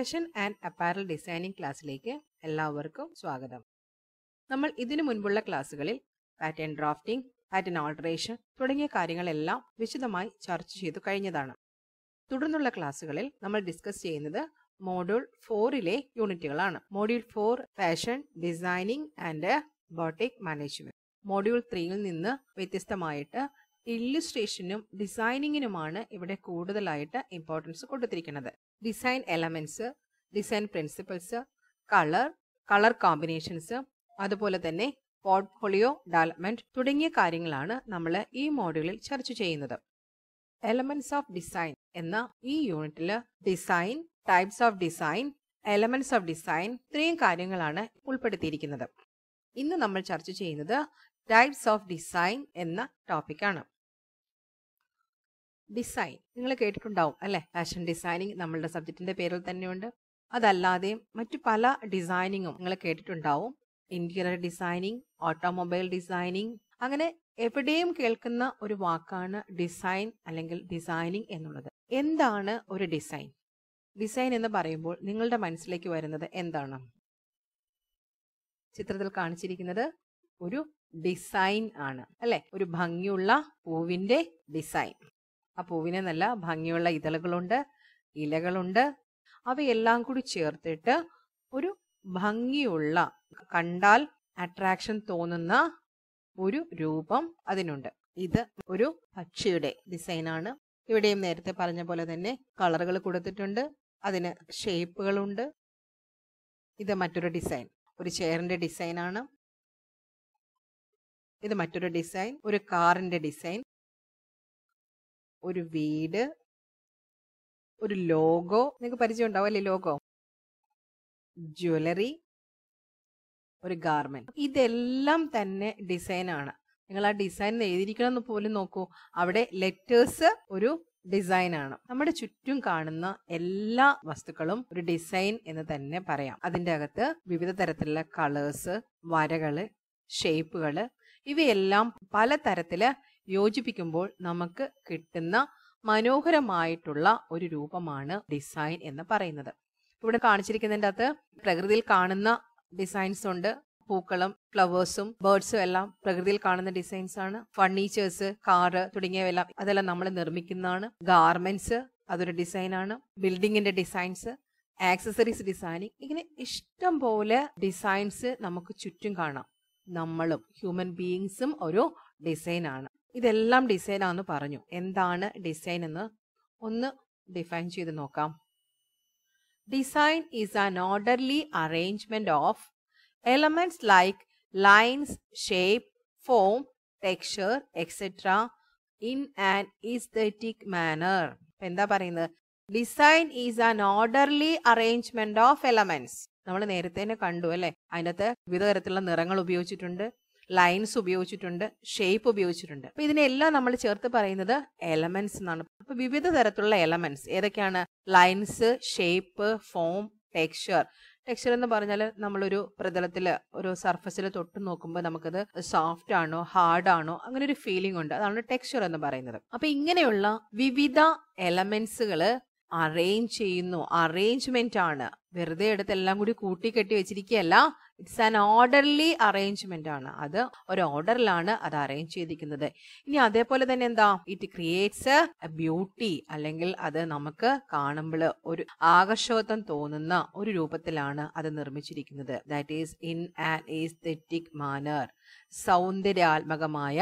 Fashion and apparel designing ക്ലാസ്സിലേക്ക് എല്ലാവർക്കും സ്വാഗതം നമ്മൾ ഇതിനു മുൻപുള്ള ക്ലാസ്സുകളിൽ പാറ്റേൺ ഡ്രാഫ്റ്റിംഗ് പാറ്റേൺ ഓൾട്ടറേഷൻ തുടങ്ങിയ കാര്യങ്ങളെല്ലാം വിശദമായി ചർച്ച ചെയ്തു കഴിഞ്ഞതാണ് തുടർന്നുള്ള ക്ലാസ്സുകളിൽ നമ്മൾ ഡിസ്കസ് ചെയ്യുന്നത് മോഡ്യൂൾ ഫോറിലെ യൂണിറ്റുകളാണ് module four fashion designing and boutique management module ത്രീയിൽ നിന്ന് വ്യത്യസ്തമായിട്ട് ഇല്ലുസ്ട്രേഷനും ഡിസൈനിങ്ങിനുമാണ് ഇവിടെ കൂടുതലായിട്ട് ഇമ്പോർട്ടൻസ് കൊടുത്തിരിക്കുന്നത് design elements design principles colour colour combinations അതുപോലെ തന്നെ പോർട്ട്ഫോളിയോ ഡെവലപ്മെൻറ്റ് തുടങ്ങിയ കാര്യങ്ങളാണ് നമ്മൾ ഈ മോഡ്യൂളിൽ ചർച്ച ചെയ്യുന്നത് എലമെൻറ്റ്സ് ഓഫ് ഡിസൈൻ എന്ന ഈ യൂണിറ്റിൽ design types of design elements of design ഇത്രയും കാര്യങ്ങളാണ് ഉൾപ്പെടുത്തിയിരിക്കുന്നത് ഇന്ന് നമ്മൾ ചർച്ച ചെയ്യുന്നത് ടൈപ്സ് ഓഫ് ഡിസൈൻ എന്ന ടോപ്പിക്കാണ് ഡിസൈൻ നിങ്ങൾ കേട്ടിട്ടുണ്ടാവും അല്ലേ ഫാഷൻ ഡിസൈനിങ് നമ്മളുടെ സബ്ജക്റ്റിന്റെ പേരിൽ തന്നെയുണ്ട് അതല്ലാതെയും മറ്റു പല ഡിസൈനിങ്ങും നിങ്ങൾ കേട്ടിട്ടുണ്ടാവും ഇന്റീരിയർ ഡിസൈനിങ് ഓട്ടോമൊബൈൽ ഡിസൈനിങ് അങ്ങനെ എവിടെയും കേൾക്കുന്ന ഒരു വാക്കാണ് ഡിസൈൻ അല്ലെങ്കിൽ ഡിസൈനിങ് എന്നുള്ളത് എന്താണ് ഒരു ഡിസൈൻ ഡിസൈൻ എന്ന് പറയുമ്പോൾ നിങ്ങളുടെ മനസ്സിലേക്ക് വരുന്നത് എന്താണ് ചിത്രത്തിൽ കാണിച്ചിരിക്കുന്നത് ഒരു ഡിസൈൻ ആണ് അല്ലെ ഒരു ഭംഗിയുള്ള പൂവിന്റെ ഡിസൈൻ ആ പൂവിന് നല്ല ഭംഗിയുള്ള ഇതളുകളുണ്ട് ഇലകളുണ്ട് അവയെല്ലാം കൂടി ചേർത്തിട്ട് ഒരു ഭംഗിയുള്ള കണ്ടാൽ അട്രാക്ഷൻ തോന്നുന്ന ഒരു രൂപം അതിനുണ്ട് ഇത് ഒരു പക്ഷിയുടെ ഡിസൈനാണ് ഇവിടെയും നേരത്തെ പറഞ്ഞ പോലെ തന്നെ കളറുകൾ കൊടുത്തിട്ടുണ്ട് അതിന് ഷേപ്പുകളുണ്ട് ഇത് മറ്റൊരു ഡിസൈൻ ഒരു ചെയറിന്റെ ഡിസൈനാണ് ഇത് മറ്റൊരു ഡിസൈൻ ഒരു കാറിന്റെ ഡിസൈൻ ഒരു വീട് ഒരു ലോഗോ നിങ്ങൾക്ക് പരിചയം ഉണ്ടാവും അല്ലേ ലോഗോ ജ്വല്ലറി ഒരു ഗാർമെന്റ് ഇതെല്ലാം തന്നെ ഡിസൈനാണ് നിങ്ങൾ ആ ഡിസൈൻ എഴുതിയിരിക്കണം എന്ന് പോലും നോക്കൂ അവിടെ ലെറ്റേഴ്സ് ഒരു ഡിസൈനാണ് നമ്മുടെ ചുറ്റും കാണുന്ന എല്ലാ വസ്തുക്കളും ഒരു ഡിസൈൻ എന്ന് തന്നെ പറയാം അതിൻ്റെ അകത്ത് വിവിധ തരത്തിലുള്ള കളേഴ്സ് വരകള് ഷേപ്പുകള് ഇവയെല്ലാം പല തരത്തില് യോജിപ്പിക്കുമ്പോൾ നമുക്ക് കിട്ടുന്ന മനോഹരമായിട്ടുള്ള ഒരു രൂപമാണ് ഡിസൈൻ എന്ന് പറയുന്നത് ഇവിടെ കാണിച്ചിരിക്കുന്നതിൻ്റെ അകത്ത് പ്രകൃതിയിൽ കാണുന്ന ഡിസൈൻസ് ഉണ്ട് പൂക്കളും ഫ്ലവേഴ്സും ബേർഡ്സും എല്ലാം പ്രകൃതിയിൽ കാണുന്ന ഡിസൈൻസ് ആണ് ഫർണിച്ചേഴ്സ് കാറ് തുടങ്ങിയവയെല്ലാം അതെല്ലാം നമ്മൾ നിർമ്മിക്കുന്നതാണ് ഗാർമെന്റ്സ് അതൊരു ഡിസൈനാണ് ബിൽഡിങ്ങിന്റെ ഡിസൈൻസ് ആക്സസറീസ് ഡിസൈനിങ് ഇങ്ങനെ ഇഷ്ടം പോലെ ഡിസൈൻസ് നമുക്ക് ചുറ്റും കാണാം നമ്മളും ഹ്യൂമൻ ബീയിങ്സും ഒരു ഡിസൈനാണ് ഇതെല്ലാം ഡിസൈനാണെന്ന് പറഞ്ഞു എന്താണ് ഡിസൈൻ എന്ന് ഒന്ന് ഡിഫൈൻ ചെയ്ത് നോക്കാം design is an orderly arrangement of elements like lines shape form texture etcetera in an aesthetic manner എന്താ പറയുന്നത് design is an orderly arrangement of elements നമ്മൾ നേരത്തെ തന്നെ കണ്ടു അല്ലെ അതിനകത്ത് വിവിധ തരത്തിലുള്ള നിറങ്ങൾ ഉപയോഗിച്ചിട്ടുണ്ട് ലൈൻസ് ഉപയോഗിച്ചിട്ടുണ്ട് ഷേപ്പ് ഉപയോഗിച്ചിട്ടുണ്ട് അപ്പൊ ഇതിനെല്ലാം നമ്മൾ ചേർത്ത് പറയുന്നത് എലമെന്റ്സ് എന്നാണ് അപ്പൊ വിവിധ തരത്തിലുള്ള എലമെന്റ്സ് ഏതൊക്കെയാണ് lines shape form texture texture എന്ന് പറഞ്ഞാൽ നമ്മളൊരു പ്രതലത്തിൽ ഒരു സർഫസിൽ തൊട്ട് നോക്കുമ്പോൾ നമുക്കത് സോഫ്റ്റ് ആണോ ഹാർഡ് ആണോ അങ്ങനെ ഒരു ഫീലിംഗ് ഉണ്ട് അതാണ് ടെക്സ്ചർ എന്ന് പറയുന്നത് അപ്പൊ ഇങ്ങനെയുള്ള വിവിധ എലമെന്റ്സുകൾ അറേഞ്ച് ചെയ്യുന്നു അറേഞ്ച്മെന്റ് ആണ് വെറുതെ എടുത്ത് എല്ലാം കൂടി കൂട്ടിക്കെട്ടി വെച്ചിരിക്കുകയല്ല ഇറ്റ്സ് ആൻ ഓർഡർലി അറേഞ്ച്മെന്റ് ആണ് അത് ഒരു ഓർഡറിലാണ് അത് അറേഞ്ച് ചെയ്തിരിക്കുന്നത് ഇനി അതേപോലെ തന്നെ എന്താ ഇറ്റ് ക്രിയേറ്റ്സ് എ ബ്യൂട്ടി അല്ലെങ്കിൽ അത് നമുക്ക് കാണുമ്പോൾ ഒരു ആകർഷകത്വം തോന്നുന്ന ഒരു രൂപത്തിലാണ് അത് നിർമ്മിച്ചിരിക്കുന്നത് that is in an aesthetic manner സൗന്ദര്യാത്മകമായ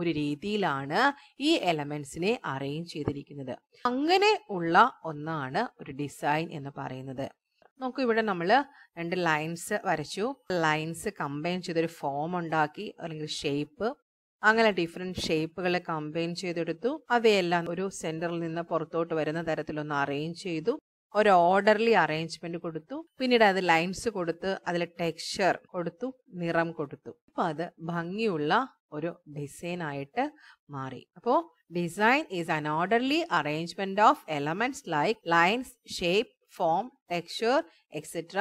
ഒരു രീതിയിലാണ് ഈ എലമെന്റ്സിനെ അറേഞ്ച് ചെയ്തിരിക്കുന്നത് അങ്ങനെ ഉള്ള ഒന്നാണ് ഒരു ഡിസൈൻ എന്ന് പറയുന്നത് നോക്കൂ ഇവിടെ നമ്മൾ രണ്ട് ലൈൻസ് വരച്ചു ലൈൻസ് കമ്പൈൻ ചെയ്തൊരു ഫോം ഉണ്ടാക്കി അല്ലെങ്കിൽ ഷേപ്പ് അങ്ങനെ ഡിഫറെൻറ്റ് ഷേപ്പുകളെ കമ്പൈൻ ചെയ്തെടുത്തു അവയെല്ലാം ഒരു സെൻറ്ററിൽ നിന്ന് പുറത്തോട്ട് വരുന്ന തരത്തിലൊന്ന് അറേഞ്ച് ചെയ്തു ഒരു ഓർഡർലി അറേഞ്ച്മെന്റ് കൊടുത്തു പിന്നീട് അത് ലൈൻസ് കൊടുത്ത് അതിൽ ടെക്സ്ചർ കൊടുത്തു നിറം കൊടുത്തു അപ്പോൾ അത് ഭംഗിയുള്ള ഒരു ഡിസൈൻ ആയിട്ട് മാറി അപ്പോൾ design is an orderly arrangement of elements like lines shape form texture etcetera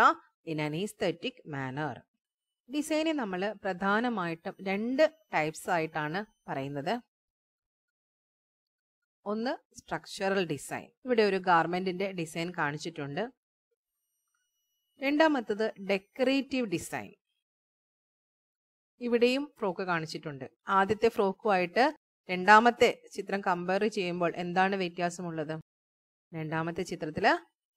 in an aesthetic manner ഡിസൈനെ നമ്മൾ പ്രധാനമായിട്ടും രണ്ട് ടൈപ്സ് ആയിട്ടാണ് പറയുന്നത് ഒന്ന് സ്ട്രക്ചറൽ ഡിസൈൻ ഇവിടെ ഒരു ഗാർമെന്റിന്റെ ഡിസൈൻ കാണിച്ചിട്ടുണ്ട് രണ്ടാമത്തത് ഡെക്കറേറ്റീവ് ഡിസൈൻ ഇവിടെയും ഫ്രോക്ക് കാണിച്ചിട്ടുണ്ട് ആദ്യത്തെ ഫ്രോക്കുമായിട്ട് രണ്ടാമത്തെ ചിത്രം കമ്പയർ ചെയ്യുമ്പോൾ എന്താണ് വ്യത്യാസമുള്ളത് രണ്ടാമത്തെ ചിത്രത്തിൽ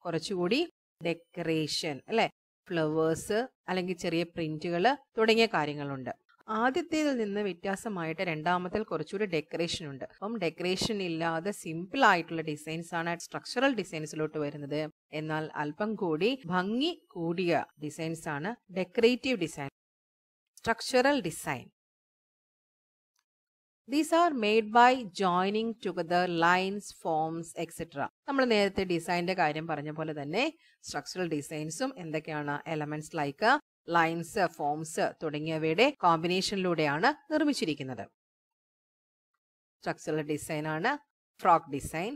കുറച്ചുകൂടി ഡെക്കറേഷൻ അല്ലെ ഫ്ലവേഴ്സ് അല്ലെങ്കിൽ ചെറിയ പ്രിന്റുകൾ തുടങ്ങിയ കാര്യങ്ങളുണ്ട് ആദ്യത്തേതിൽ നിന്ന് വ്യത്യാസമായിട്ട് രണ്ടാമത്തിൽ കുറച്ചുകൂടി ഡെക്കറേഷൻ ഉണ്ട് അപ്പം ഡെക്കറേഷൻ ഇല്ലാതെ സിമ്പിൾ ആയിട്ടുള്ള ഡിസൈൻസ് ആണ് സ്ട്രക്ചറൽ ഡിസൈൻസിലോട്ട് വരുന്നത് എന്നാൽ അല്പം കൂടി ഭംഗി കൂടിയ ഡിസൈൻസ് ആണ് decorative design structural design these are made by joining together lines forms etcetera നമ്മൾ നേരത്തെ ഡിസൈനിന്റെ കാര്യം പറഞ്ഞ പോലെ തന്നെ സ്ട്രക്ചറൽ ഡിസൈൻസും എന്തൊക്കെയാണ് എലമെന്റ്സ് ലൈക്ക് ലൈൻസ് ഫോംസ് തുടങ്ങിയവയുടെ കോമ്പിനേഷനിലൂടെയാണ് നിർമ്മിച്ചിരിക്കുന്നത് സ്ട്രക്ചറൽ ഡിസൈൻ ആണ് frock design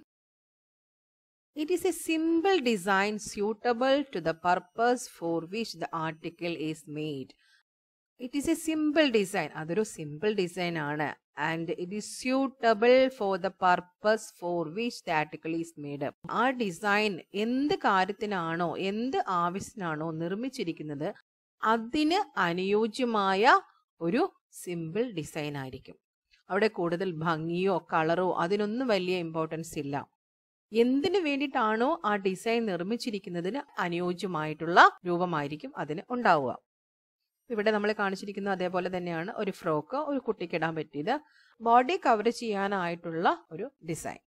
it is a simple design suitable to the purpose for which the article is made it is a simple design അതൊരു സിമ്പിൾ ഡിസൈൻ ആണ് and it is suitable for the purpose for which the article is made ആ design എന്ത് കാര്യത്തിനാണോ എന്ത് ആവശ്യത്തിനാണോ നിർമ്മിച്ചിരിക്കുന്നത് അതിന് അനുയോജ്യമായ ഒരു സിമ്പിൾ ഡിസൈൻ ആയിരിക്കും അവിടെ കൂടുതൽ ഭംഗിയോ കളറോ അതിനൊന്നും വലിയ ഇമ്പോർട്ടൻസ് ഇല്ല എന്തിനു വേണ്ടിയിട്ടാണോ ആ ഡിസൈൻ നിർമ്മിച്ചിരിക്കുന്നതിന് അനുയോജ്യമായിട്ടുള്ള രൂപമായിരിക്കും അതിന് ഉണ്ടാവുക ഇവിടെ നമ്മൾ കാണിച്ചിരിക്കുന്നത് അതേപോലെ തന്നെയാണ് ഒരു ഫ്രോക്ക് ഒരു കുട്ടിക്ക് ഇടാൻ പറ്റിയത് ബോഡി കവർ ചെയ്യാനായിട്ടുള്ള ഒരു ഡിസൈൻ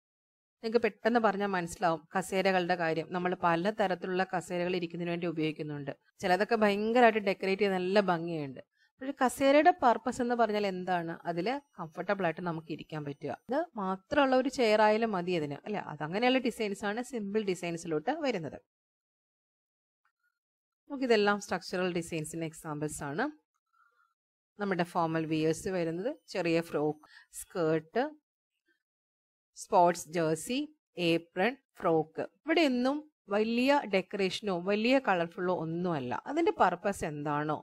നിങ്ങൾക്ക് പെട്ടെന്ന് പറഞ്ഞാൽ മനസ്സിലാവും കസേരകളുടെ കാര്യം നമ്മൾ പല തരത്തിലുള്ള കസേരകൾ ഇരിക്കുന്നതിന് വേണ്ടി ഉപയോഗിക്കുന്നുണ്ട് ചിലതൊക്കെ ഭയങ്കരമായിട്ട് ഡെക്കറേറ്റ് ചെയ്ത് നല്ല ഭംഗിയുണ്ട് പക്ഷെ കസേരയുടെ പർപ്പസ് എന്ന് പറഞ്ഞാൽ എന്താണ് അതിൽ കംഫർട്ടബിൾ ആയിട്ട് നമുക്ക് ഇരിക്കാൻ പറ്റുക ഇത് മാത്രമുള്ള ഒരു ചെയർ ആയാലും മതി അതിന് അല്ലെ അതങ്ങനെയുള്ള ഡിസൈൻസ് ആണ് സിമ്പിൾ ഡിസൈൻസിലോട്ട് വരുന്നത് നമുക്കിതെല്ലാം സ്ട്രക്ചറൽ ഡിസൈൻസിൻ്റെ എക്സാമ്പിൾസ് ആണ് നമ്മുടെ ഫോമൽ വിയേഴ്സ് വരുന്നത് ചെറിയ frock skirt sports jersey apron frock ഇവിടെ ഒന്നും വലിയ ഡെക്കറേഷനോ വലിയ കളർഫുള്ളോ ഒന്നുമല്ല അതിൻ്റെ പർപ്പസ് എന്താണോ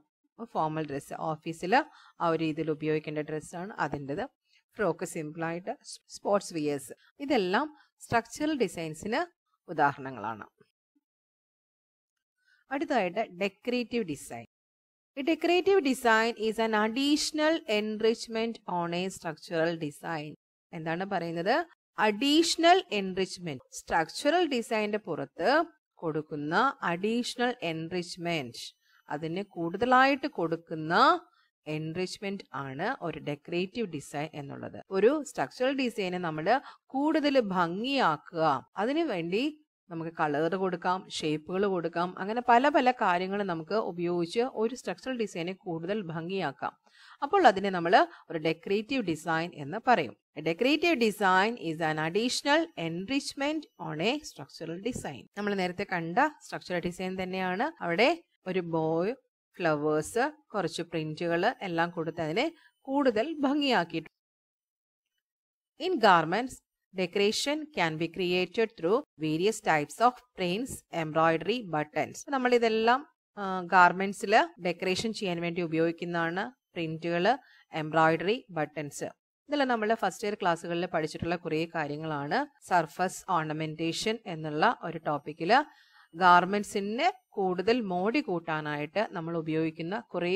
ഫോമൽ ഡ്രസ്സ് ഓഫീസിൽ ആ ഒരു രീതിയിൽ ഉപയോഗിക്കേണ്ട ഡ്രസ്സാണ് അതിൻ്റെത് ഫ്രോക്ക് സിമ്പിളായിട്ട് സ്പോർട്സ് വിയേഴ്സ് ഇതെല്ലാം സ്ട്രക്ചറൽ ഡിസൈൻസിന് ഉദാഹരണങ്ങളാണ് അടുത്തതായിട്ട് decorative design decorative design is an additional enrichment on a structural design എന്താണ് പറയുന്നത് അഡീഷണൽ എൻറിച്ച്മെന്റ് സ്ട്രക്ചറൽ ഡിസൈനിന്റെ പുറത്ത് കൊടുക്കുന്ന അഡീഷണൽ എൻറിച്ച്മെന്റ് അതിന് കൂടുതലായിട്ട് കൊടുക്കുന്ന എൻറിച്ച്മെന്റ് ആണ് ഒരു ഡെക്കറേറ്റീവ് ഡിസൈൻ എന്നുള്ളത് ഒരു സ്ട്രക്ചറൽ ഡിസൈനെ നമ്മൾ കൂടുതൽ ഭംഗിയാക്കുക അതിനുവേണ്ടി നമുക്ക് കളർ കൊടുക്കാം ഷേപ്പുകൾ കൊടുക്കാം അങ്ങനെ പല പല കാര്യങ്ങൾ നമുക്ക് ഉപയോഗിച്ച് ഒരു സ്ട്രക്ചറൽ ഡിസൈനെ കൂടുതൽ ഭംഗിയാക്കാം അപ്പോൾ അതിനെ നമ്മൾ ഒരു ഡെക്കറേറ്റീവ് ഡിസൈൻ എന്ന് പറയും decorative design is an additional enrichment on a structural design നമ്മൾ നേരത്തെ കണ്ട സ്ട്രക്ചറൽ ഡിസൈൻ തന്നെയാണ് അവിടെ ഒരു ബോയ് ഫ്ലവേഴ്സ് കുറച്ച് പ്രിന്റുകൾ എല്ലാം കൊടുത്ത് അതിനെ കൂടുതൽ ഭംഗിയാക്കിയിട്ടുണ്ട് in garments Decoration can be created through various types of prints, embroidery, buttons. നമ്മൾ ഇതെല്ലാം ഗാർമെന്റ്സിൽ ഡെക്കറേഷൻ ചെയ്യാൻ വേണ്ടി ഉപയോഗിക്കുന്നതാണ് പ്രിന്റുകൾ എംബ്രോയിഡറി ബട്ടൺസ് ഇതെല്ലാം നമ്മൾ ഫസ്റ്റ് ഇയർ ക്ലാസ്സുകളിൽ പഠിച്ചിട്ടുള്ള കുറേ കാര്യങ്ങളാണ് സർഫസ് ഓർണമെന്റേഷൻ എന്നുള്ള ഒരു ടോപ്പിക്കിൽ ഗാർമെന്റ്സിനെ കൂടുതൽ മോടി കൂട്ടാനായിട്ട് നമ്മൾ ഉപയോഗിക്കുന്ന കുറേ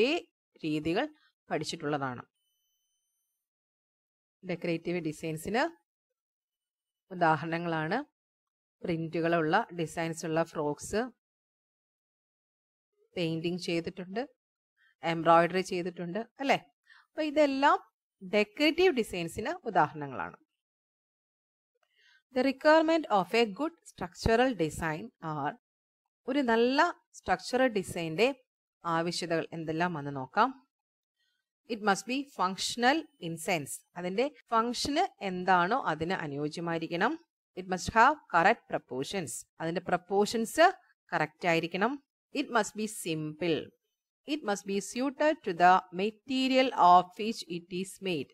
രീതികൾ പഠിച്ചിട്ടുള്ളതാണ് ഡെക്കറേറ്റീവ് ഡിസൈൻസിന് ഉദാഹരണങ്ങളാണ് പ്രിൻറ്റുകളുള്ള ഡിസൈൻസ് ഉള്ള ഫ്രോക്സ് പെയിൻറ്റിങ് ചെയ്തിട്ടുണ്ട് എംബ്രോയിഡറി ചെയ്തിട്ടുണ്ട് അല്ലേ അപ്പോൾ ഇതെല്ലാം ഡെക്കറേറ്റീവ് ഡിസൈൻസിന് ഉദാഹരണങ്ങളാണ് the requirement of a good structural design are ഒരു നല്ല സ്ട്രക്ചറൽ ഡിസൈൻ്റെ ആവശ്യതകൾ എന്തെല്ലാം വന്ന് നോക്കാം it must be functional in sense അതിന്റെ ഫങ്ഷന് എന്താണോ അതിന് അനുയോജ്യമായിരിക്കണം it must have correct proportions അതിന്റെ പ്രപ്പോർഷൻസ് കറക്റ്റ് ആയിരിക്കണം it must be simple it must be suited to the material of which it is made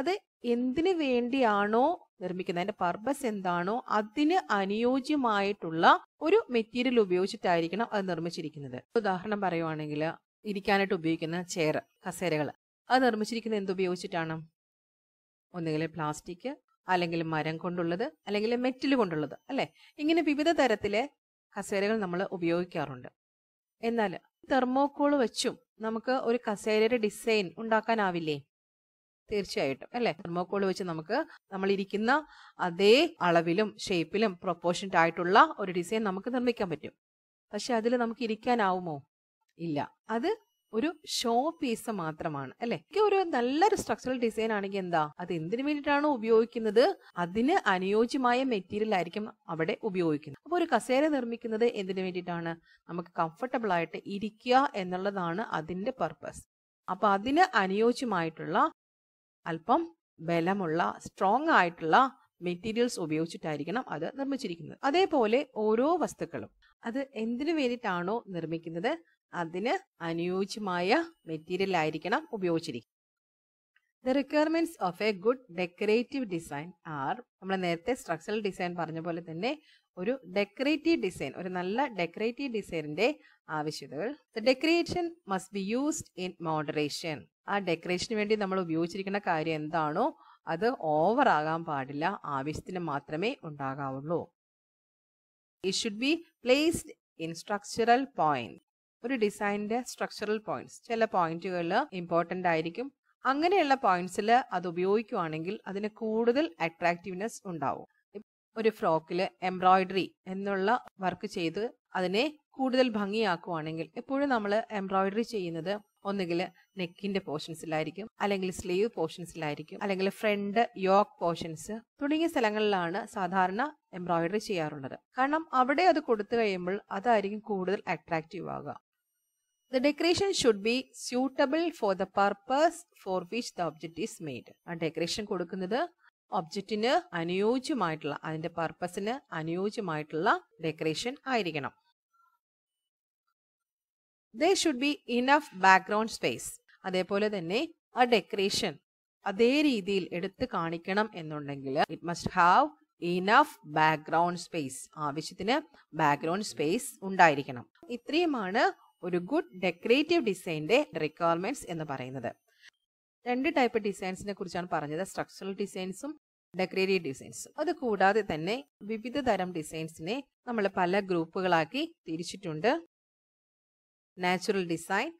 അത് എന്തിനു വേണ്ടിയാണോ നിർമ്മിക്കുന്നത് അതിന്റെ പർപ്പസ് എന്താണോ അതിന് അനുയോജ്യമായിട്ടുള്ള ഒരു മെറ്റീരിയൽ ഉപയോഗിച്ചിട്ടായിരിക്കണം അത് നിർമ്മിച്ചിരിക്കുന്നത് ഉദാഹരണം പറയുവാണെങ്കിൽ ഇരിക്കാനായിട്ട് ഉപയോഗിക്കുന്ന ചെയർ കസേരകൾ അത് നിർമ്മിച്ചിരിക്കുന്നത് എന്തുപയോഗിച്ചിട്ടാണ് ഒന്നുകിൽ പ്ലാസ്റ്റിക് അല്ലെങ്കിൽ മരം കൊണ്ടുള്ളത് അല്ലെങ്കിൽ മെറ്റൽ കൊണ്ടുള്ളത് അല്ലേ ഇങ്ങനെ വിവിധ തരത്തിലെ കസേരകൾ നമ്മൾ ഉപയോഗിക്കാറുണ്ട് എന്നാൽ തെർമോക്കോൾ വെച്ചും നമുക്ക് ഒരു കസേരയുടെ ഡിസൈൻ ഉണ്ടാക്കാനാവില്ലേ തീർച്ചയായിട്ടും അല്ലെ തെർമോക്കോൾ വെച്ച് നമുക്ക് നമ്മൾ ഇരിക്കുന്ന അതേ അളവിലും ഷേപ്പിലും പ്രൊപ്പോർഷൻ ആയിട്ടുള്ള ഒരു ഡിസൈൻ നമുക്ക് നിർമ്മിക്കാൻ പറ്റും പക്ഷെ അതിൽ നമുക്ക് ഇരിക്കാനാവുമോ ഇല്ല അത് ഒരു ഷോ പീസ് മാത്രമാണ് അല്ലെ ഒരു നല്ലൊരു സ്ട്രക്ചറൽ ഡിസൈൻ ആണെങ്കിൽ എന്താ അത് എന്തിനു വേണ്ടിയിട്ടാണ് ഉപയോഗിക്കുന്നത് അതിന് അനുയോജ്യമായ മെറ്റീരിയൽ ആയിരിക്കും അവിടെ ഉപയോഗിക്കുന്നത് അപ്പൊ ഒരു കസേര നിർമ്മിക്കുന്നത് എന്തിനു വേണ്ടിയിട്ടാണ് നമുക്ക് കംഫർട്ടബിൾ ആയിട്ട് ഇരിക്കുക എന്നുള്ളതാണ് അതിന്റെ പർപ്പസ് അപ്പൊ അതിന് അനുയോജ്യമായിട്ടുള്ള അല്പം ബലമുള്ള സ്ട്രോങ് ആയിട്ടുള്ള മെറ്റീരിയൽസ് ഉപയോഗിച്ചിട്ടായിരിക്കണം അത് നിർമ്മിച്ചിരിക്കുന്നത് അതേപോലെ ഓരോ വസ്തുക്കളും അത് എന്തിനു വേണ്ടിയിട്ടാണോ നിർമ്മിക്കുന്നത് അതിന് അനുയോജ്യമായ മെറ്റീരിയൽ ആയിരിക്കണം ഉപയോഗിച്ചിരിക്കുന്നത് the requirements of a good decorative design are നമ്മൾ നേരത്തെ സ്ട്രക്ചറൽ ഡിസൈൻ പറഞ്ഞ പോലെ തന്നെ ഒരു ഡെക്കറേറ്റീവ് ഡിസൈൻ ഒരു നല്ല ഡെക്കറേറ്റീവ് ഡിസൈനിന്റെ ആവശ്യകതകൾ the decoration must be used in moderation ആ ഡെക്കറേഷന് വേണ്ടി നമ്മൾ ഉപയോഗിച്ചിരിക്കുന്ന കാര്യം എന്താണോ അത് ഓവർ ആകാൻ പാടില്ല ആവശ്യത്തിന് മാത്രമേ ഉണ്ടാകാവുള്ളൂ it should be placed in structural point ഒരു ഡിസൈനിന്റെ സ്ട്രക്ചറൽ പോയിന്റ്സ് ചില പോയിന്റുകളിൽ ഇമ്പോർട്ടൻ്റ് ആയിരിക്കും അങ്ങനെയുള്ള പോയിന്റ്സിൽ അത് ഉപയോഗിക്കുവാണെങ്കിൽ അതിന് കൂടുതൽ അട്രാക്റ്റീവ്നെസ് ഉണ്ടാവും ഒരു ഫ്രോക്കിൽ എംബ്രോയിഡറി എന്നുള്ള വർക്ക് ചെയ്ത് അതിനെ കൂടുതൽ ഭംഗിയാക്കുവാണെങ്കിൽ എപ്പോഴും നമ്മൾ എംബ്രോയിഡറി ചെയ്യുന്നത് ഒന്നുകിൽ നെക്കിന്റെ പോർഷൻസിലായിരിക്കും അല്ലെങ്കിൽ സ്ലീവ് പോർഷൻസിലായിരിക്കും അല്ലെങ്കിൽ ഫ്രണ്ട് യോക്ക് പോർഷൻസ് തുടങ്ങിയ സ്ഥലങ്ങളിലാണ് സാധാരണ എംബ്രോയിഡറി ചെയ്യാറുള്ളത് കാരണം അവിടെ അത് കൊടുത്തു കഴിയുമ്പോൾ അതായിരിക്കും കൂടുതൽ അട്രാക്റ്റീവ് ആകുക The decoration should be suitable for the purpose for which the object is made. ആ ഡെക്കറേഷൻ കൊടുക്കുന്നത് ഒബ്ജക്റ്റിന് അനുയോജ്യമായിട്ടുള്ള അതിന്റെ പർപ്പസിന് അനുയോജ്യമായിട്ടുള്ള ഡെക്കറേഷൻ ആയിരിക്കണം they should be enough background space അതേപോലെ തന്നെ ആ ഡെക്കറേഷൻ അതേ രീതിയിൽ എടുത്ത് കാണിക്കണം എന്നുണ്ടെങ്കിൽ it must have enough background space ആവശ്യത്തിന് ബാക്ക്ഗ്രൗണ്ട് സ്പേസ് ഉണ്ടായിരിക്കണം ഇത്രയുമാണ് ഒരു ഗുഡ് ഡെക്കറേറ്റീവ് ഡിസൈൻ്റെ റിക്വയർമെൻറ്റ്സ് എന്ന് പറയുന്നത് രണ്ട് ടൈപ്പ് ഡിസൈൻസിനെ കുറിച്ചാണ് പറഞ്ഞത് സ്ട്രക്ചറൽ ഡിസൈൻസും ഡെക്കറേറ്റീവ് ഡിസൈൻസും അത് കൂടാതെ തന്നെ വിവിധ തരം ഡിസൈൻസിനെ നമ്മൾ പല ഗ്രൂപ്പുകളാക്കി തിരിച്ചിട്ടുണ്ട് natural design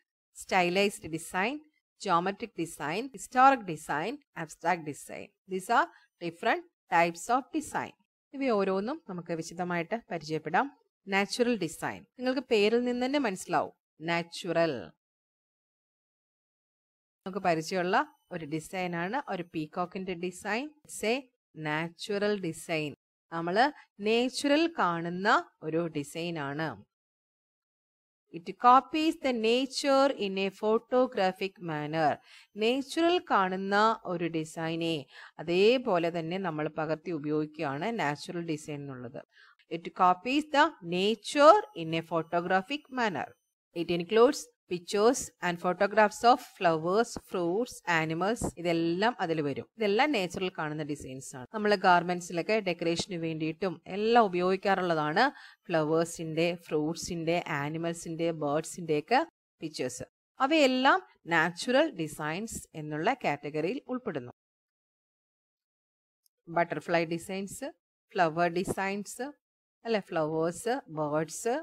stylised design geometric design historic design abstract design this are different types of design ഇവ ഓരോന്നും നമുക്ക് വിശദമായിട്ട് പരിചയപ്പെടാം നാച്ചുറൽ ഡിസൈൻ നിങ്ങൾക്ക് പേരിൽ നിന്ന് തന്നെ മനസ്സിലാവും നാച്ചുറൽ നമുക്ക് പരിചയമുള്ള ഒരു ഡിസൈൻ ആണ് ഒരു പീകോക്കിന്റെ ഡിസൈൻ സേ നാച്ചുറൽ ഡിസൈൻ നമ്മൾ നേച്ചുറൽ കാണുന്ന ഒരു ഡിസൈൻ ആണ് it copies the nature in a photographic manner natural കാണുന്ന ഒരു ഡിസൈനെ അതേപോലെ തന്നെ നമ്മൾ പകർത്തി ഉപയോഗിക്കുകയാണ് നാച്ചുറൽ ഡിസൈൻ എന്നുള്ളത് It copies the nature in a photographic manner. It includes pictures and photographs of flowers fruits animals ഇതെല്ലാം അതിൽ വരും ഇതെല്ലാം നേച്ചറിൽ കാണുന്ന ഡിസൈൻസ് ആണ് നമ്മൾ ഗാർമെന്റ്സിലൊക്കെ ഡെക്കറേഷന് വേണ്ടിയിട്ടും എല്ലാം ഉപയോഗിക്കാറുള്ളതാണ് ഫ്ലവേഴ്സിന്റെ ഫ്രൂട്ട്സിന്റെ ആനിമൽസിന്റെ ബേർഡ്സിന്റെ ഒക്കെ പിക്ചേഴ്സ് അവയെല്ലാം നാച്ചുറൽ ഡിസൈൻസ് എന്നുള്ള കാറ്റഗറിയിൽ ഉൾപ്പെടുന്നു ബട്ടർഫ്ലൈ ഡിസൈൻസ് ഫ്ലവർ ഡിസൈൻസ് അല്ലെ ഫ്ലവേഴ്സ് ബേർഡ്സ്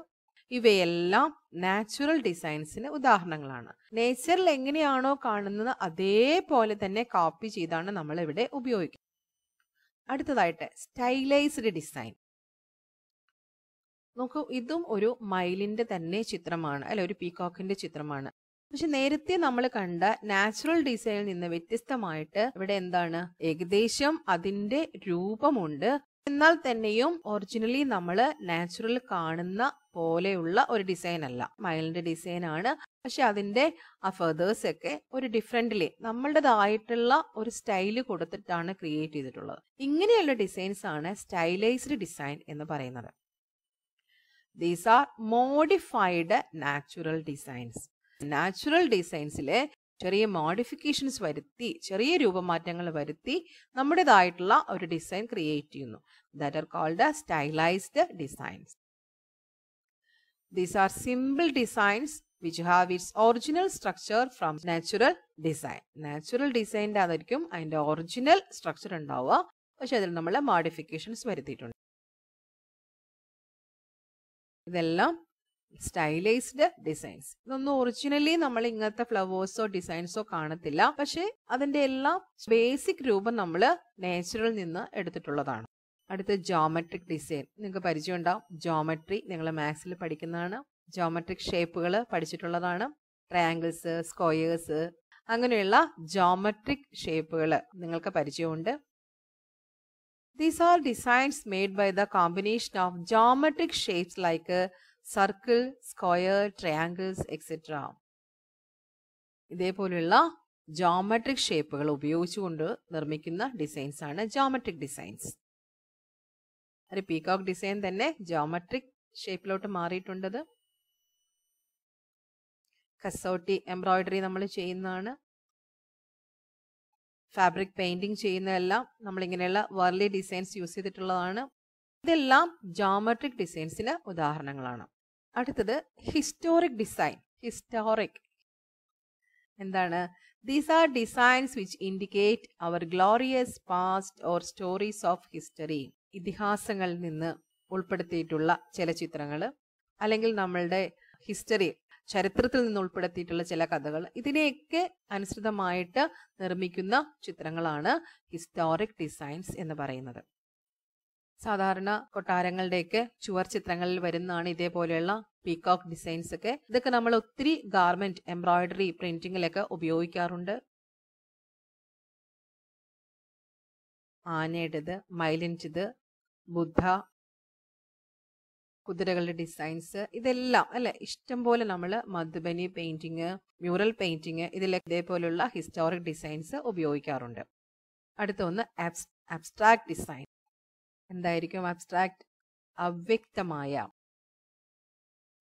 ഇവയെല്ലാം നാച്ചുറൽ ഡിസൈൻസിന് ഉദാഹരണങ്ങളാണ് നേച്ചറിൽ എങ്ങനെയാണോ കാണുന്നത് അതേപോലെ തന്നെ കോപ്പി ചെയ്താണ് നമ്മൾ ഇവിടെ ഉപയോഗിക്കുന്നത് അടുത്തതായിട്ട് സ്റ്റൈലൈസ്ഡ് ഡിസൈൻ നോക്കൂ ഇതും ഒരു മൈലിന്റെ തന്നെ ചിത്രമാണ് അല്ല ഒരു പീകോക്കിന്റെ ചിത്രമാണ് പക്ഷെ നേരത്തെ നമ്മൾ കണ്ട നാച്ചുറൽ ഡിസൈനിൽ നിന്ന് വ്യത്യസ്തമായിട്ട് ഇവിടെ എന്താണ് ഏകദേശം അതിന്റെ രൂപമുണ്ട് എന്നാൽ തന്നെയും ഒറിജിനലി നമ്മൾ നാച്ചുറൽ കാണുന്ന പോലെയുള്ള ഒരു ഡിസൈൻ അല്ല മയിലിന്റെ ഡിസൈൻ ആണ് പക്ഷെ അതിന്റെ ആ ഫെതേഴ്സ് ഒക്കെ ഒരു ഡിഫറെന്റ്ലി നമ്മളുടേതായിട്ടുള്ള ഒരു സ്റ്റൈല് കൊടുത്തിട്ടാണ് ക്രിയേറ്റ് ചെയ്തിട്ടുള്ളത് ഇങ്ങനെയുള്ള ഡിസൈൻസ് ആണ് സ്റ്റൈലൈസ്ഡ് ഡിസൈൻ എന്ന് പറയുന്നത് these are modified natural designs natural ഡിസൈൻസിലെ ചെറിയ മോഡിഫിക്കേഷൻസ് വരുത്തി ചെറിയ രൂപമാറ്റങ്ങൾ വരുത്തി നമ്മുടേതായിട്ടുള്ള ഒരു ഡിസൈൻ ക്രിയേറ്റ് ചെയ്യുന്നു that are called stylised designs these are simple designs which have its original structure from natural design natural ഡിസൈൻ്റെ അതായിരിക്കും അതിൻ്റെ ഒറിജിനൽ സ്ട്രക്ചർ ഉണ്ടാവുക പക്ഷെ അതിൽ നമ്മൾ മോഡിഫിക്കേഷൻസ് വരുത്തിയിട്ടുണ്ട് ഇതെല്ലാം സ്റ്റൈലൈസ്ഡ് ഡിസൈൻസ് ഇതൊന്നും ഒറിജിനലി നമ്മൾ ഇങ്ങനത്തെ ഫ്ലവേഴ്സോ ഡിസൈൻസോ കാണത്തില്ല പക്ഷെ അതിന്റെ എല്ലാം ബേസിക് രൂപം നമ്മൾ നേച്ചറിൽ നിന്ന് എടുത്തിട്ടുള്ളതാണ് അടുത്ത ജോമെട്രിക് ഡിസൈൻ നിങ്ങൾക്ക് പരിചയം ഉണ്ടാവും ജോമെട്രി നിങ്ങൾ മാത്സിൽ പഠിക്കുന്നതാണ് ജോമെട്രിക് ഷേപ്പുകൾ പഠിച്ചിട്ടുള്ളതാണ് ട്രയാങ്കിൾസ് സ്ക്വയേഴ്സ് അങ്ങനെയുള്ള ജോമെട്രിക് ഷേപ്പുകൾ നിങ്ങൾക്ക് പരിചയമുണ്ട് these are designs made by the combination of geometric shapes like circle square triangles etcetera ഇതേപോലെയുള്ള ജോമെട്രിക് ഷേപ്പുകൾ ഉപയോഗിച്ചുകൊണ്ട് നിർമ്മിക്കുന്ന ഡിസൈൻസ് ആണ് ജോമെട്രിക് ഡിസൈൻസ് ഒരു പീകോക്ക് ഡിസൈൻ തന്നെ ജോമെട്രിക് ഷേപ്പിലോട്ട് മാറിയിട്ടുണ്ടത് കസോട്ടി എംബ്രോയിഡറി നമ്മൾ ചെയ്യുന്നതാണ് ഫാബ്രിക് പെയിന്റിങ് ചെയ്യുന്നതെല്ലാം നമ്മൾ ഇങ്ങനെയുള്ള വർലി ഡിസൈൻസ് യൂസ് ചെയ്തിട്ടുള്ളതാണ് ഇതെല്ലാം ജോമെട്രിക് ഡിസൈൻസിന് ഉദാഹരണങ്ങളാണ് അടുത്തത് ഹിസ്റ്റോറിക് ഡിസൈൻ ഹിസ്റ്റോറിക് എന്താണ് these are designs which indicate our glorious past or stories of history ഇതിഹാസങ്ങളിൽ നിന്ന് ഉൾപ്പെടുത്തിയിട്ടുള്ള ചിത്രങ്ങൾ അല്ലെങ്കിൽ നമ്മളുടെ ഹിസ്റ്ററി ചരിത്രത്തിൽ നിന്ന് ഉൾപ്പെടുത്തിയിട്ടുള്ള ചില കഥകൾ ഇതിനെയൊക്കെ അനുസൃതമായിട്ട് നിർമ്മിക്കുന്ന ചിത്രങ്ങളാണ് ഹിസ്റ്റോറിക് ഡിസൈൻസ് എന്ന് പറയുന്നത് സാധാരണ കൊട്ടാരങ്ങളുടെയൊക്കെ ചുവർ ചിത്രങ്ങളിൽ വരുന്നതാണ് ഇതേപോലെയുള്ള പീകോക്ക് ഡിസൈൻസ് ഒക്കെ ഇതൊക്കെ നമ്മൾ ഒത്തിരി ഗാർമെന്റ് എംബ്രോയിഡറി പ്രിന്റിങ്ങിലൊക്കെ ഉപയോഗിക്കാറുണ്ട് ആനയുടേത് മൈലിൻ്റെത് ബുദ്ധ കുതിരകളുടെ ഡിസൈൻസ് ഇതെല്ലാം അല്ലെ പോലെ നമ്മൾ മധുബനി പെയിന്റിങ് മ്യൂറൽ പെയിന്റിങ് ഇതിലൊക്കെ ഇതേപോലുള്ള ഹിസ്റ്റോറിക് ഡിസൈൻസ് ഉപയോഗിക്കാറുണ്ട് അടുത്ത ഒന്ന് അബ്സ്ട്രാക്ട് ഡിസൈൻ എന്തായിരിക്കും അബ്സ്ട്രാക്ട് അവ്യക്തമായ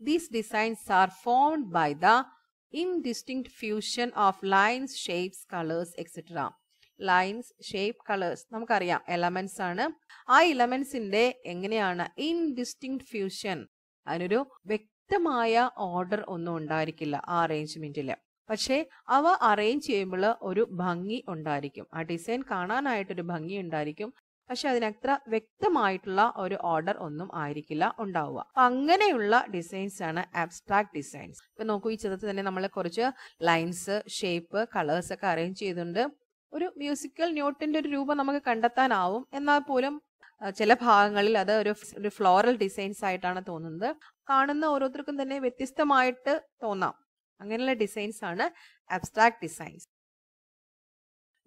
these designs are formed by the indistinct fusion of lines shapes colours etcetera lines shape colours നമുക്കറിയാം എലമെന്റ്സ് ആണ് ആ എലമെന്റ്സിന്റെ എങ്ങനെയാണ് ഇൻഡിസ്റ്റിങ് ഫ്യൂഷൻ അതിനൊരു വ്യക്തമായ ഓർഡർ ഒന്നും ഉണ്ടായിരിക്കില്ല ആ അറേഞ്ച്മെന്റിൽ പക്ഷേ അവ അറേഞ്ച് ചെയ്യുമ്പോൾ ഒരു ഭംഗി ഉണ്ടായിരിക്കും ആ ഡിസൈൻ കാണാനായിട്ടൊരു ഭംഗി ഉണ്ടായിരിക്കും പക്ഷെ അതിനത്ര വ്യക്തമായിട്ടുള്ള ഒരു ഓർഡർ ഒന്നും ആയിരിക്കില്ല ഉണ്ടാവുക അപ്പൊ അങ്ങനെയുള്ള ഡിസൈൻസ് ആണ് ആബ്സ്ട്രാക്ട് ഡിസൈൻസ് ഇപ്പൊ നോക്കൂ ഈ ചിത്രത്തിൽ തന്നെ നമ്മൾ കുറച്ച് ലൈൻസ് ഷേപ്പ് കളേഴ്സ് ഒക്കെ അറേഞ്ച് ചെയ്തിട്ടുണ്ട് ഒരു മ്യൂസിക്കൽ ന്യൂട്ടിന്റെ ഒരു രൂപം നമുക്ക് കണ്ടെത്താനാവും എന്നാൽ പോലും ചില ഭാഗങ്ങളിൽ അത് ഒരു ഒരു ഫ്ലോറൽ ഡിസൈൻസ് ആയിട്ടാണ് തോന്നുന്നത് കാണുന്ന ഓരോരുത്തർക്കും തന്നെ വ്യത്യസ്തമായിട്ട് തോന്നാം അങ്ങനെയുള്ള ഡിസൈൻസ് ആണ് abstract designs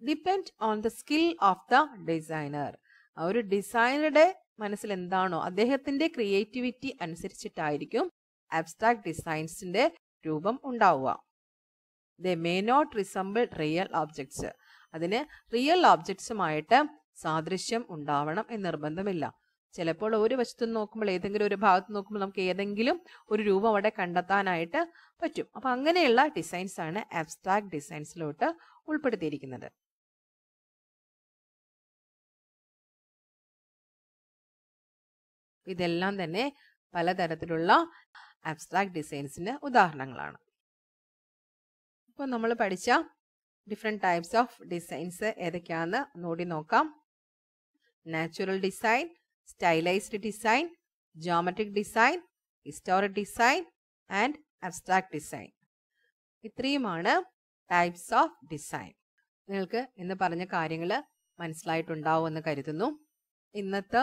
depend on the skill of the designer ആ ഒരു ഡിസൈനറുടെ മനസ്സിൽ എന്താണോ അദ്ദേഹത്തിന്റെ ക്രിയേറ്റിവിറ്റി അനുസരിച്ചിട്ടായിരിക്കും അബ്സ്ട്രാക്ട് ഡിസൈൻസിന്റെ രൂപം ഉണ്ടാവുക they may not resemble real objects അതിന് റിയൽ ഓബ്ജക്ട്സുമായിട്ട് സാദൃശ്യം ഉണ്ടാവണം എന്ന് നിർബന്ധമില്ല ചിലപ്പോൾ ഒരു വശത്തു നോക്കുമ്പോൾ ഏതെങ്കിലും ഒരു ഭാഗത്ത് നോക്കുമ്പോൾ നമുക്ക് ഏതെങ്കിലും ഒരു രൂപം അവിടെ കണ്ടെത്താനായിട്ട് പറ്റും അപ്പൊ അങ്ങനെയുള്ള ഡിസൈൻസ് ആണ് ആബ്സ്ട്രാക്ട് ഡിസൈൻസിലോട്ട് ഉൾപ്പെടുത്തിയിരിക്കുന്നത് ഇതെല്ലാം തന്നെ പലതരത്തിലുള്ള അബ്സ്ട്രാക്ട് ഡിസൈൻസിന് ഉദാഹരണങ്ങളാണ് ഇപ്പോൾ നമ്മൾ പഠിച്ച ഡിഫറെൻറ്റ് ടൈപ്സ് ഓഫ് ഡിസൈൻസ് ഏതൊക്കെയാണെന്ന് നോടി നോക്കാം natural design stylised design geometric design historic design and abstract design ഇത്രയുമാണ് ടൈപ്സ് ഓഫ് ഡിസൈൻ നിങ്ങൾക്ക് ഇന്ന് പറഞ്ഞ കാര്യങ്ങൾ മനസ്സിലായിട്ടുണ്ടാവുമെന്ന് കരുതുന്നു ഇന്നത്തെ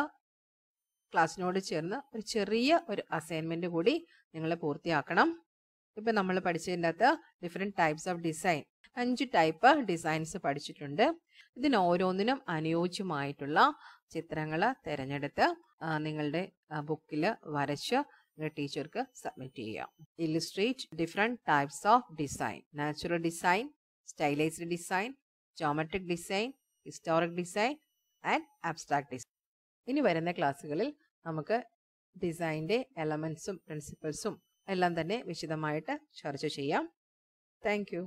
ക്ലാസ്സിനോട് ചേർന്ന് ഒരു ചെറിയ ഒരു അസൈൻമെൻറ്റ് കൂടി നിങ്ങൾ പൂർത്തിയാക്കണം ഇപ്പം നമ്മൾ പഠിച്ചതിൻ്റെ അകത്ത് ഡിഫറെൻറ്റ് ടൈപ്സ് ഓഫ് ഡിസൈൻ അഞ്ച് ടൈപ്പ് ഡിസൈൻസ് പഠിച്ചിട്ടുണ്ട് ഇതിന് ഓരോന്നിനും അനുയോജ്യമായിട്ടുള്ള ചിത്രങ്ങൾ തിരഞ്ഞെടുത്ത് നിങ്ങളുടെ ബുക്കിൽ വരച്ച് ടീച്ചർക്ക് സബ്മിറ്റ് ചെയ്യാം illustrate different types of design natural design stylised design geometric design historic design and abstract design ഇനി വരുന്ന ക്ലാസ്സുകളിൽ നമുക്ക് ഡിസൈൻ്റെ എലമെൻസും പ്രിൻസിപ്പിൾസും എല്ലാം തന്നെ വിശദമായിട്ട് ചർച്ച ചെയ്യാം താങ്ക്